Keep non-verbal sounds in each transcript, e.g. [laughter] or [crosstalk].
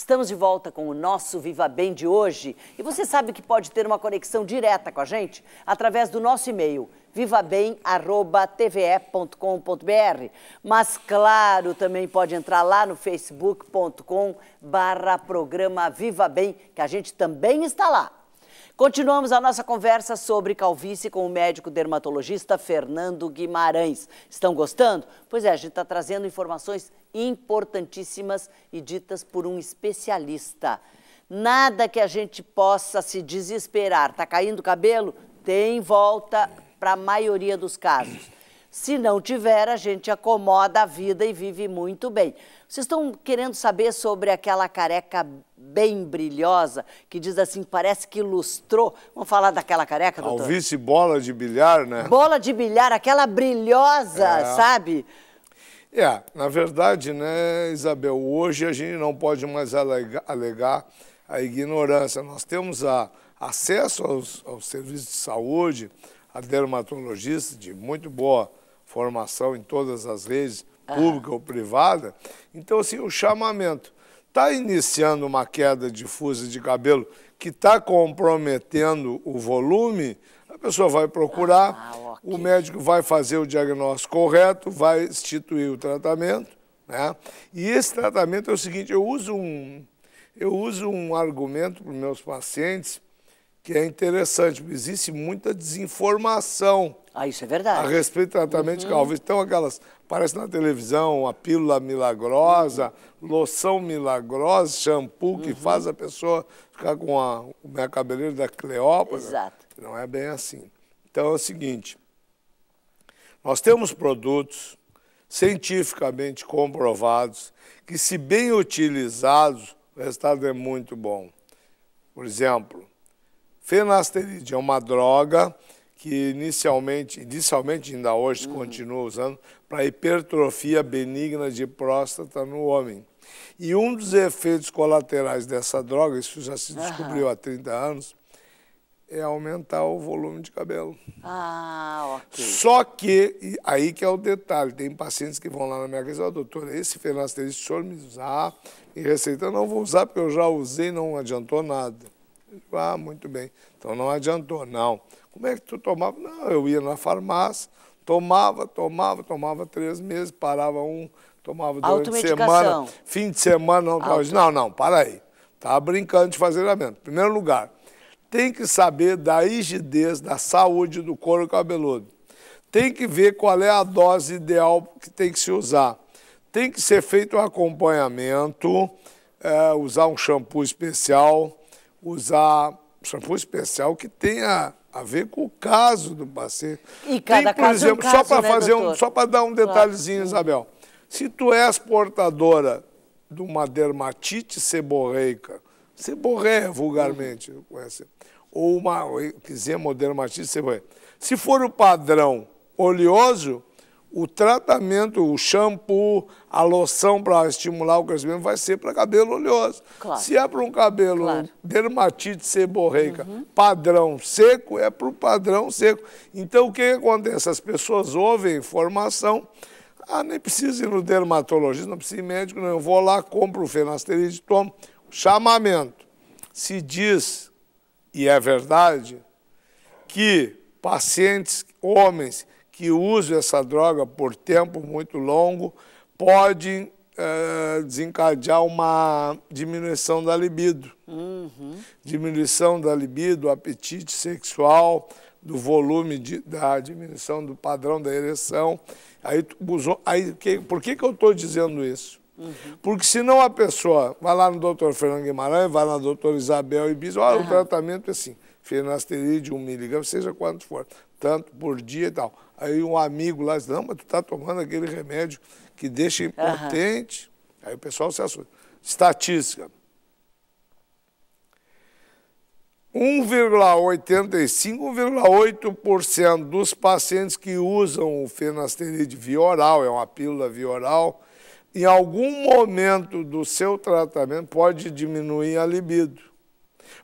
Estamos de volta com o nosso Viva Bem de hoje. E você sabe que pode ter uma conexão direta com a gente através do nosso e-mail vivabem@tve.com.br. Mas claro, também pode entrar lá no facebook.com/barra programa Viva Bem, que a gente também está lá. Continuamos a nossa conversa sobre calvície com o médico dermatologista Fernando Guimarães. Estão gostando? Pois é, a gente está trazendo informações importantíssimas e ditas por um especialista. Nada que a gente possa se desesperar. Tá caindo o cabelo? Tem volta para a maioria dos casos. Se não tiver, a gente acomoda a vida e vive muito bem. Vocês estão querendo saber sobre aquela careca bem brilhosa que diz assim, parece que ilustrou. Vamos falar daquela careca, doutor? Alvice bola de bilhar, né? Bola de bilhar, aquela brilhosa, é. sabe? É, na verdade, né, Isabel, hoje a gente não pode mais alegar, alegar a ignorância. Nós temos a, acesso aos, aos serviços de saúde, a dermatologista de muito boa formação em todas as redes ah. pública ou privada. Então, assim, o chamamento. Está iniciando uma queda difusa de cabelo que está comprometendo o volume, a pessoa vai procurar, ah, ah, okay. o médico vai fazer o diagnóstico correto, vai instituir o tratamento. Né? E esse tratamento é o seguinte, eu uso um, eu uso um argumento para os meus pacientes que é interessante, porque existe muita desinformação. Ah, isso é verdade. A respeito do tratamento uhum. de calvície. Então, aquelas Parece na televisão a pílula milagrosa, loção milagrosa, shampoo que uhum. faz a pessoa ficar com a, o minha cabeleira da Cleópatra. Exato. Não é bem assim. Então é o seguinte, nós temos produtos cientificamente comprovados que, se bem utilizados, o resultado é muito bom. Por exemplo, fenasteride é uma droga que inicialmente, inicialmente ainda hoje uhum. continua usando, para hipertrofia benigna de próstata no homem. E um dos efeitos colaterais dessa droga, isso já se descobriu uhum. há 30 anos, é aumentar o volume de cabelo. Ah, ok. Só que, aí que é o detalhe, tem pacientes que vão lá na minha casa e oh, doutora, esse fenasteride, se o senhor me usar e receita, eu não vou usar porque eu já usei não adiantou nada ah, muito bem. Então não adiantou, não. Como é que tu tomava? Não, eu ia na farmácia, tomava, tomava, tomava três meses, parava um, tomava durante a semana. Fim de semana, não tava. Não, não, para aí. Tá brincando de fazer lamento. Em primeiro lugar, tem que saber da rigidez, da saúde do couro cabeludo. Tem que ver qual é a dose ideal que tem que se usar. Tem que ser feito um acompanhamento, é, usar um shampoo especial, usar shampoo especial que tenha a ver com o caso do paciente. E cada Tem, por caso exemplo, é um caso, só para né, fazer doutor? um, só para dar um detalhezinho, claro. Isabel. Se tu és portadora de uma dermatite seborreica, seborreia vulgarmente, uhum. conhece, ou uma dermatite seborreica. Se for o padrão oleoso, o tratamento, o shampoo, a loção para estimular o crescimento vai ser para cabelo oleoso. Claro. Se é para um cabelo claro. dermatite seborreica, uhum. padrão seco, é para o padrão seco. Então, o que, que acontece? As pessoas ouvem informação, ah, nem precisa ir no dermatologista, não precisa ir médico, não. Eu vou lá, compro o fenasteride, tomo. Chamamento. Se diz, e é verdade, que pacientes, homens que usam essa droga por tempo muito longo pode é, desencadear uma diminuição da libido. Uhum. Diminuição da libido, apetite sexual, do volume de, da diminuição do padrão da ereção. Aí, usou, aí que, por que, que eu estou dizendo isso? Uhum. Porque Porque senão a pessoa vai lá no doutor Fernando Guimarães, vai na doutora Isabel e diz, olha, uhum. o tratamento é assim, finasteride, 1 miligrama, seja quanto for, tanto por dia e tal. Aí um amigo lá disse, não, mas tu está tomando aquele remédio que deixa impotente. Uhum. Aí o pessoal se assusta. Estatística. 1,85, 1,8% dos pacientes que usam o fenasteride via oral, é uma pílula via oral, em algum momento do seu tratamento pode diminuir a libido.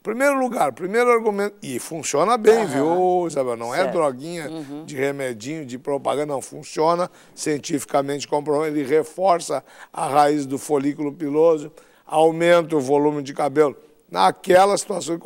Primeiro lugar, primeiro argumento, e funciona bem, uhum. viu, Isabel? Não é certo. é droguinha uhum. de remedinho, de propaganda, não. Funciona, cientificamente comprovado, ele reforça a raiz do folículo piloso, aumenta o volume de cabelo. Naquela situação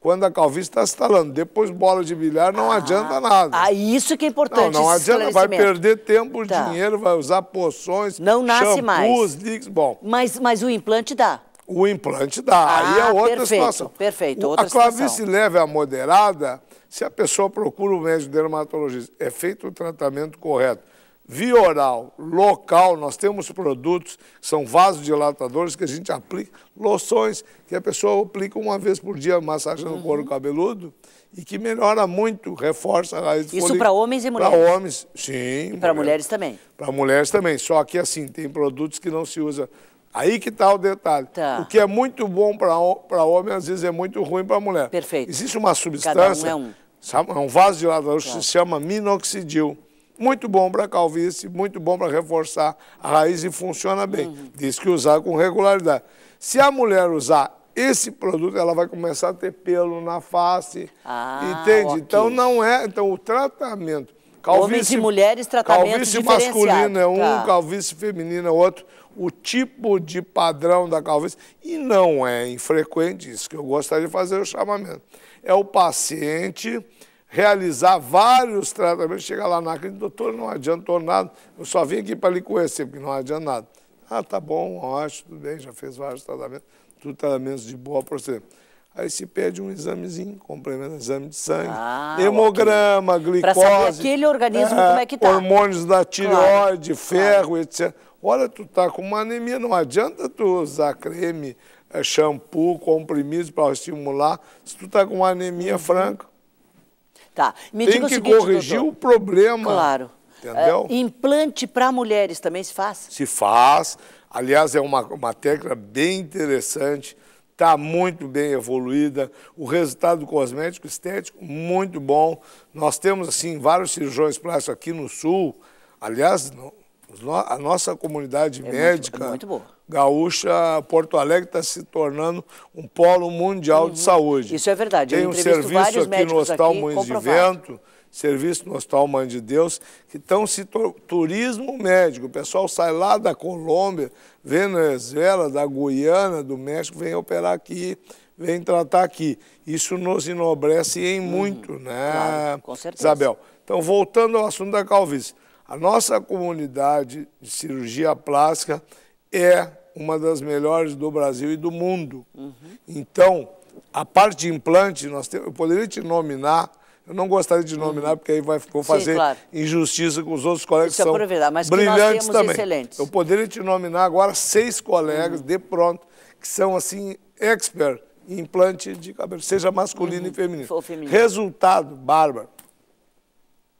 quando a calvície está instalando, Depois bola de bilhar não ah, adianta nada. Ah, isso que é importante. Não, não adianta, vai perder tempo, tá. dinheiro, vai usar poções, não nasce shampoos, mais. líquidos, bom. Mas, mas o implante dá. O implante dá. Ah, aí é ah, outra perfeito, situação. Perfeito, outra A clavícula situação. leve a moderada, se a pessoa procura o médico dermatologista, é feito o tratamento correto. Via oral, local, nós temos produtos que são vasodilatadores que a gente aplica, loções que a pessoa aplica uma vez por dia massageando uhum. o couro cabeludo e que melhora muito, reforça a raiz Isso para homens e mulheres? Para homens, sim. E para mulheres também? Para mulheres também, só que assim, tem produtos que não se usa Aí que está o detalhe. Tá. O que é muito bom para homem, às vezes é muito ruim para mulher. Perfeito. Existe uma é substância, um é um. um vaso de claro. que se chama minoxidil. Muito bom para calvície, muito bom para reforçar a raiz e funciona bem. Uhum. Diz que usar com regularidade. Se a mulher usar esse produto, ela vai começar a ter pelo na face, ah, entende? Então, okay. Então não é, então o tratamento Calvície, Homens e mulheres, tratamento Calvície masculino é um, tá. calvície feminino é outro. O tipo de padrão da calvície, e não é infrequente isso, que eu gostaria de fazer o chamamento, é o paciente realizar vários tratamentos, chegar lá na clínica, doutor, não adiantou nada, eu só vim aqui para lhe conhecer, porque não adianta nada. Ah, tá bom, ótimo, tudo bem, já fez vários tratamentos, tudo tratamentos de boa procedência Aí se pede um examezinho, complemento exame de sangue, ah, hemograma, glicose. Para saber aquele organismo é, como é que tá. Hormônios da tireoide, claro. ferro, claro. etc. Olha, tu tá com uma anemia, não adianta tu usar creme, eh, shampoo, comprimidos para estimular, se tu tá com uma anemia uhum. franca. Tá. Me Tem que seguinte, corrigir doutor. o problema. Claro. Entendeu? É, implante para mulheres também se faz? Se faz. Aliás, é uma, uma técnica bem interessante está muito bem evoluída, o resultado cosmético estético muito bom. Nós temos assim vários cirurgiões plásticos aqui no sul. Aliás, a nossa comunidade é médica muito, é muito gaúcha, Porto Alegre está se tornando um polo mundial uhum. de saúde. Isso é verdade. Tem um serviço aqui no Hospital Moins de Vento serviço no Hospital Mãe de Deus, que estão se turismo médico. O pessoal sai lá da Colômbia, Venezuela, da Guiana, do México, vem operar aqui, vem tratar aqui. Isso nos enobrece em uhum. muito, hum, né, claro, com certeza. Isabel? Então, voltando ao assunto da calvície. A nossa comunidade de cirurgia plástica é uma das melhores do Brasil e do mundo. Uhum. Então, a parte de implante, nós temos, eu poderia te nominar eu não gostaria de nominar, uhum. porque aí vai, vou fazer Sim, claro. injustiça com os outros colegas Isso é que são é verdade, mas brilhantes também. Excelentes. Eu poderia te nominar agora seis colegas, uhum. de pronto, que são, assim, expert em implante de cabelo, seja masculino uhum. e feminino. feminino. Resultado, bárbaro.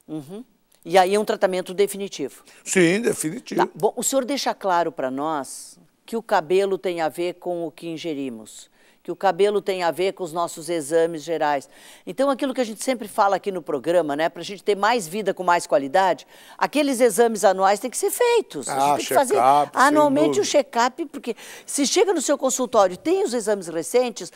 Uhum. E aí é um tratamento definitivo. Sim, definitivo. Tá. Bom, o senhor deixa claro para nós que o cabelo tem a ver com o que ingerimos que o cabelo tem a ver com os nossos exames gerais. Então, aquilo que a gente sempre fala aqui no programa, né, para a gente ter mais vida com mais qualidade, aqueles exames anuais têm que ser feitos. Ah, tem que fazer anualmente o check-up, porque se chega no seu consultório tem os exames recentes,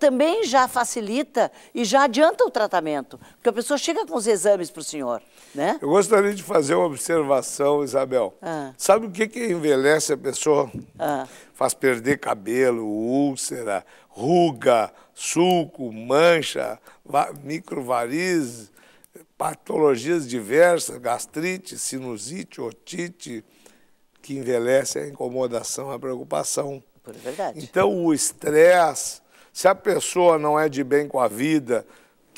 também já facilita e já adianta o tratamento, porque a pessoa chega com os exames para o senhor, né? Eu gostaria de fazer uma observação, Isabel. Ah. Sabe o que, que envelhece a pessoa? Ah. Faz perder cabelo, úlcera, ruga, sulco, mancha, microvariz, patologias diversas, gastrite, sinusite, otite, que envelhece a incomodação, a preocupação. Por verdade. Então, o estresse, se a pessoa não é de bem com a vida,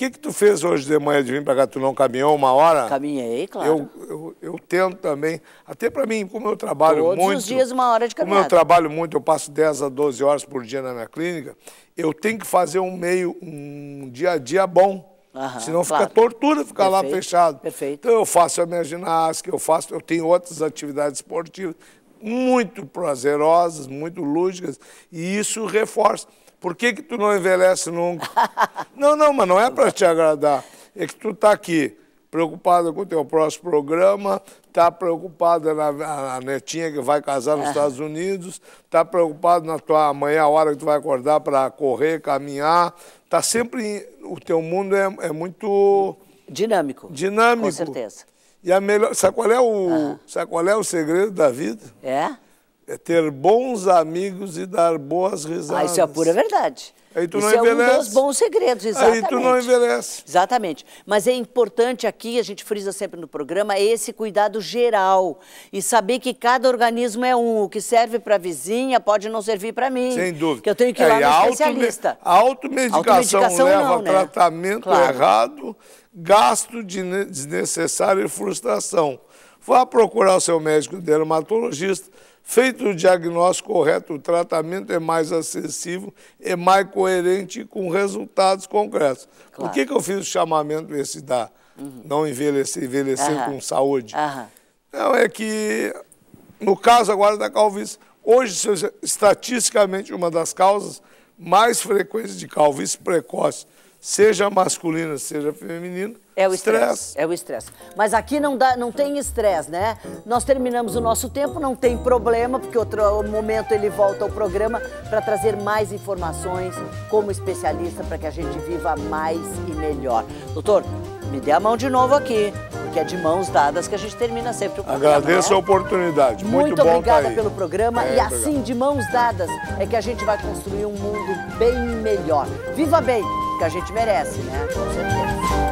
que que tu fez hoje de manhã de vir para cá? Tu não caminhou uma hora? Caminhei, claro. Eu, eu, eu tento também, até para mim, como eu trabalho Todos muito... Todos os dias uma hora de caminhada. Como eu trabalho muito, eu passo 10 a 12 horas por dia na minha clínica, eu tenho que fazer um meio, um dia a dia bom. Aham, Senão claro. fica tortura ficar lá fechado. Perfeito. Então eu faço a minha ginástica, eu faço, eu tenho outras atividades esportivas muito prazerosas, muito lúdicas, e isso reforça. Por que, que tu não envelhece nunca? [laughs] não, não, mas não é para te agradar. É que tu está aqui preocupada com o teu próximo programa, está preocupada na, a netinha que vai casar nos é. Estados Unidos, está preocupado na tua amanhã, a hora que tu vai acordar para correr, caminhar. Está sempre. O teu mundo é, é muito. Dinâmico. Dinâmico. Com certeza. E a melhor. Sabe qual é o, ah. sabe qual é o segredo da vida? É? É ter bons amigos e dar boas risadas. Ah, isso é a pura verdade. Aí tu isso não envelhece. é um dos bons segredos, exatamente. Aí tu não envelhece. Exatamente. Mas é importante aqui, a gente frisa sempre no programa, esse cuidado geral. E saber que cada organismo é um. O que serve para a vizinha pode não servir para mim. Sem dúvida. Que eu tenho que ir é, lá no especialista. A automedicação, automedicação leva não, né? tratamento claro. errado, gasto desnecessário e frustração. Vá procurar o seu médico dermatologista. Feito o diagnóstico correto, o tratamento é mais acessível, é mais coerente com resultados concretos. Claro. Por que, que eu fiz o chamamento esse da uhum. não envelhecer, envelhecer uhum. com saúde? Uhum. Não, é que, no caso agora da calvície, hoje, estatisticamente, uma das causas mais frequentes de calvície precoce seja masculina, seja feminina. É o estresse. É o estresse. Mas aqui não, dá, não tem estresse, né? Nós terminamos o nosso tempo, não tem problema, porque outro momento ele volta ao programa para trazer mais informações como especialista para que a gente viva mais e melhor. Doutor, me dê a mão de novo aqui, porque é de mãos dadas que a gente termina sempre o programa. Agradeço né? a oportunidade. Muito, Muito bom tá obrigada pelo programa é, e assim, obrigado. de mãos dadas, é que a gente vai construir um mundo bem melhor. Viva bem! que a gente merece, né? Com certeza.